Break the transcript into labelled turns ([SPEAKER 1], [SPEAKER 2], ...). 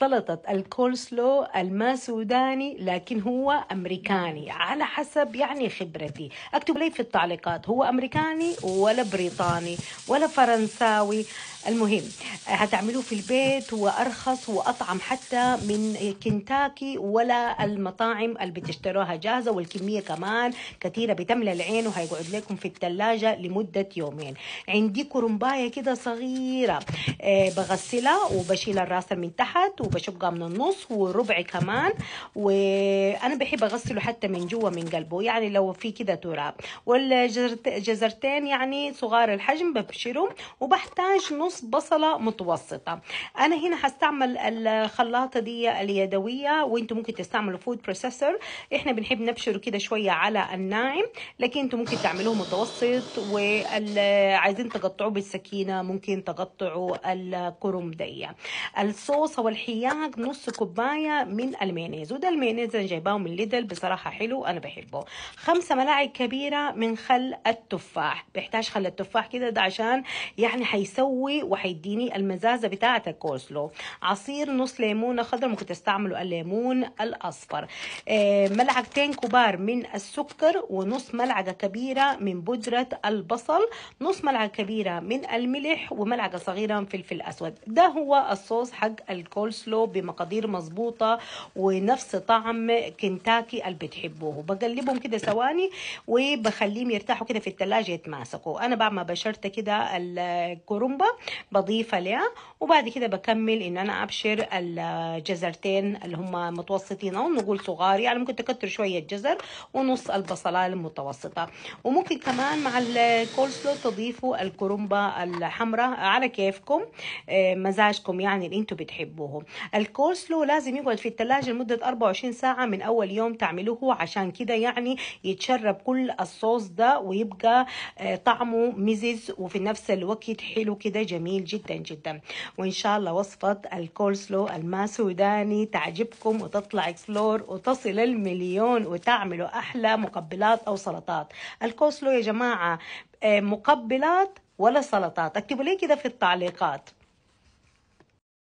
[SPEAKER 1] سلطة الكولسلو الما سوداني لكن هو أمريكاني على حسب يعني خبرتي اكتب لي في التعليقات هو أمريكاني ولا بريطاني ولا فرنساوي المهم هتعملوه في البيت وارخص واطعم حتى من كنتاكي ولا المطاعم اللي بتشتروها جاهزه والكميه كمان كثيره بتملى العين وهيقعد لكم في الثلاجه لمده يومين عندي كرنبايه كده صغيره آه، بغسلها وبشيل الراسه من تحت وبشقها من النص وربع كمان وانا بحب اغسله حتى من جوا من قلبه يعني لو في كده تراب والجزرتين يعني صغار الحجم ببشرهم وبحتاج نص نص بصلة متوسطة أنا هنا هستعمل الخلاطة دي اليدوية وانتوا ممكن تستعملوا فود بروسيسور احنا بنحب نبشره كده شوية على الناعم لكن انتوا ممكن تعملوه متوسط وعايزين تقطعوه بالسكينة ممكن تقطعوا القرم دي الصوص والحياج نص كوباية من المايونيز وده المايونيز انا جايباه من ليدل بصراحة حلو انا بحبه خمسة ملاعق كبيرة من خل التفاح بيحتاج خل التفاح كده ده عشان يعني هيسوي وهيديني المزازه بتاعه الكورسلو عصير نص ليمونه خضراء ممكن تستعملوا الليمون الاصفر آه، ملعقتين كبار من السكر ونص ملعقه كبيره من بودره البصل نص ملعقه كبيره من الملح وملعقه صغيره من فلفل اسود ده هو الصوص حق الكولسلو بمقادير مظبوطه ونفس طعم كنتاكي اللي بتحبوه بقلبهم كده ثواني وبخليهم يرتاحوا كده في الثلاجه يتماسكوا انا بعد ما بشرت كده الكرنبه بضيف عليها وبعد كده بكمل ان انا ابشر الجزرتين اللي هم متوسطين او نقول صغار يعني ممكن تكتر شويه جزر ونص البصله المتوسطه وممكن كمان مع الكولسلو تضيفوا الكرنبه الحمراء على كيفكم آه، مزاجكم يعني اللي انتم بتحبوه الكولسلو لازم يقعد في الثلاجه لمده 24 ساعه من اول يوم تعملوه عشان كده يعني يتشرب كل الصوص ده ويبقى آه، طعمه مزز وفي نفس الوقت حلو كده جميل جدا جدا وان شاء الله وصفه الكولسلو الماسوداني تعجبكم وتطلع اكسلور وتصل المليون وتعملوا احلى مقبلات او سلطات الكولسلو يا جماعه آه، مقبلات ولا سلطات اكتبوا لي كده في التعليقات